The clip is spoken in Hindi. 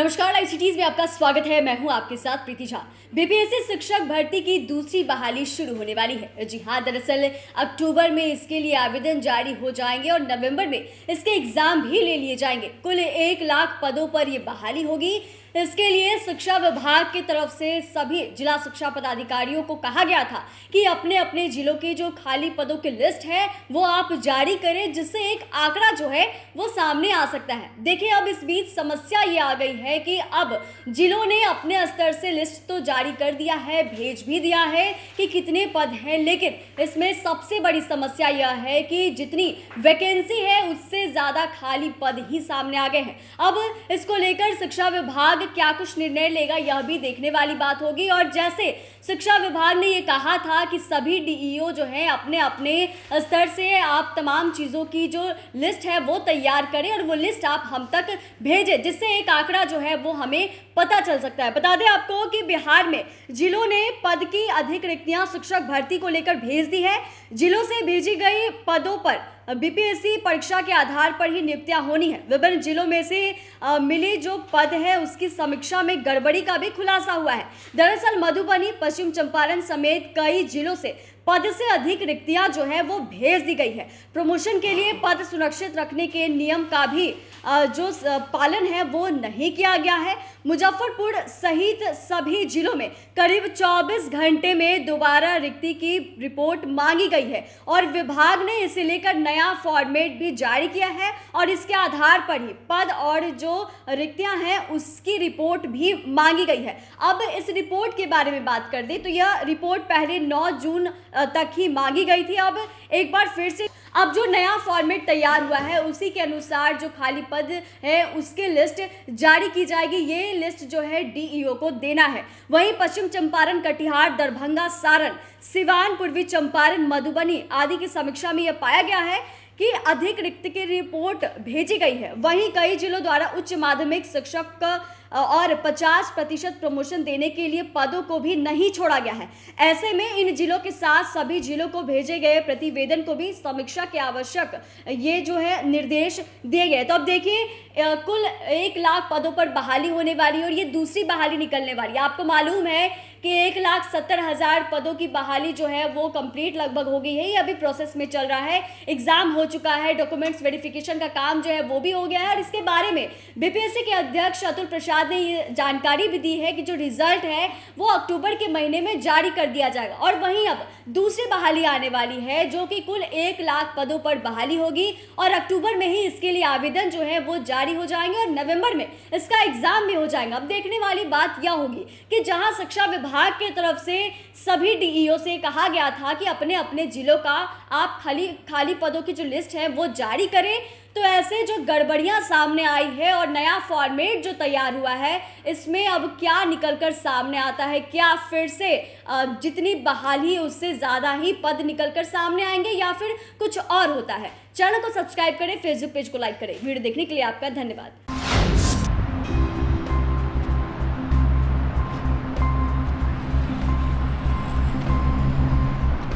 नमस्कार लाइव सिटीज में आपका स्वागत है मैं हूं आपके साथ प्रीति झा बीपीएससी शिक्षक भर्ती की दूसरी बहाली शुरू होने वाली है जी हाँ दरअसल अक्टूबर में इसके लिए आवेदन जारी हो जाएंगे और नवंबर में इसके एग्जाम भी ले लिए जाएंगे कुल एक लाख पदों पर यह बहाली होगी इसके लिए शिक्षा विभाग की तरफ से सभी जिला शिक्षा पदाधिकारियों को कहा गया था कि अपने अपने जिलों के जो खाली पदों की लिस्ट है वो आप जारी करें जिससे एक आंकड़ा जो है वो सामने आ सकता है देखिए अब इस बीच समस्या ये आ गई है है कि अब जिलों ने अपने स्तर से लिस्ट तो जारी कर दिया है भेज भी दिया है कि कितने पद हैं लेकिन इसमें सबसे बड़ी समस्या यह है कि जितनी वैकेंसी है उससे ज़्यादा खाली पद ही सामने आ गए हैं अब इसको लेकर शिक्षा विभाग क्या कुछ निर्णय लेगा यह भी देखने वाली बात होगी और जैसे शिक्षा विभाग ने यह कहा था कि सभी डीईओ e जो हैं अपने अपने स्तर से आप तमाम चीज़ों की जो लिस्ट है वो तैयार करें और वो लिस्ट आप हम तक भेजें जिससे एक आंकड़ा जो है वो हमें पता चल सकता है बता दें आपको कि बिहार में जिलों ने पद की अधिक रिक्तियां शिक्षक भर्ती को लेकर भेज दी है जिलों से भेजी गई पदों पर बीपीएससी परीक्षा के आधार पर ही नियुक्तियां होनी है विभिन्न जिलों में से मिले जो पद है उसकी समीक्षा में गड़बड़ी का भी खुलासा हुआ है दरअसल मधुबनी पश्चिम चंपारण समेत कई जिलों से पद से अधिक रिक्तियां जो है वो भेज दी गई है प्रमोशन के लिए पद सुरक्षित रखने के नियम का भी जो पालन है वो नहीं किया गया है मुजफ्फरपुर सहित सभी जिलों में करीब 24 घंटे में दोबारा रिक्ति की रिपोर्ट मांगी गई है और विभाग ने इसे लेकर नया फॉर्मेट भी जारी किया है और इसके आधार पर ही पद और जो रिक्तियां हैं उसकी रिपोर्ट भी मांगी गई है अब इस रिपोर्ट के बारे में बात कर दें तो यह रिपोर्ट पहले 9 जून तक ही मांगी गई थी अब एक बार फिर से अब जो नया फॉर्मेट तैयार हुआ है उसी के अनुसार जो खाली पद है उसके लिस्ट जारी की जाएगी ये लिस्ट जो है डीईओ e को देना है वहीं पश्चिम चंपारण कटिहार दरभंगा सारण सिवान पूर्वी चंपारण मधुबनी आदि की समीक्षा में यह पाया गया है कि अधिक रिक्त की रिपोर्ट भेजी गई है वहीं कई जिलों द्वारा उच्च माध्यमिक शिक्षक और 50 प्रतिशत प्रमोशन देने के लिए पदों को भी नहीं छोड़ा गया है ऐसे में इन जिलों के साथ सभी जिलों को भेजे गए प्रतिवेदन को भी समीक्षा के आवश्यक ये जो है निर्देश दिए गए तो अब देखिए कुल एक लाख पदों पर बहाली होने वाली है और ये दूसरी बहाली निकलने वाली है आपको मालूम है कि एक लाख सत्तर हज़ार पदों की बहाली जो है वो कंप्लीट लगभग हो गई है ये अभी प्रोसेस में चल रहा है एग्ज़ाम हो चुका है डॉक्यूमेंट्स वेरिफिकेशन का काम जो है वो भी हो गया है और इसके बारे में बीपीएससी के अध्यक्ष अतुल प्रसाद ने ये जानकारी भी दी है कि जो रिजल्ट है वो अक्टूबर के महीने में जारी कर दिया जाएगा और वहीं अब दूसरी बहाली आने वाली है जो कि कुल एक लाख पदों पर बहाली होगी और अक्टूबर में ही इसके लिए आवेदन जो है वो जारी हो जाएंगे और नवंबर में इसका एग्जाम भी हो जाएगा अब देखने वाली बात यह होगी कि जहां शिक्षा विभाग विभाग के तरफ से सभी डीईओ e से कहा गया था कि अपने अपने जिलों का आप खाली खाली पदों की जो लिस्ट है वो जारी करें तो ऐसे जो गड़बड़ियां सामने आई है और नया फॉर्मेट जो तैयार हुआ है इसमें अब क्या निकलकर सामने आता है क्या फिर से जितनी बहाली उससे ज़्यादा ही पद निकलकर सामने आएंगे या फिर कुछ और होता है चैनल को सब्सक्राइब करें फेसबुक पेज को लाइक करें वीडियो देखने के लिए आपका धन्यवाद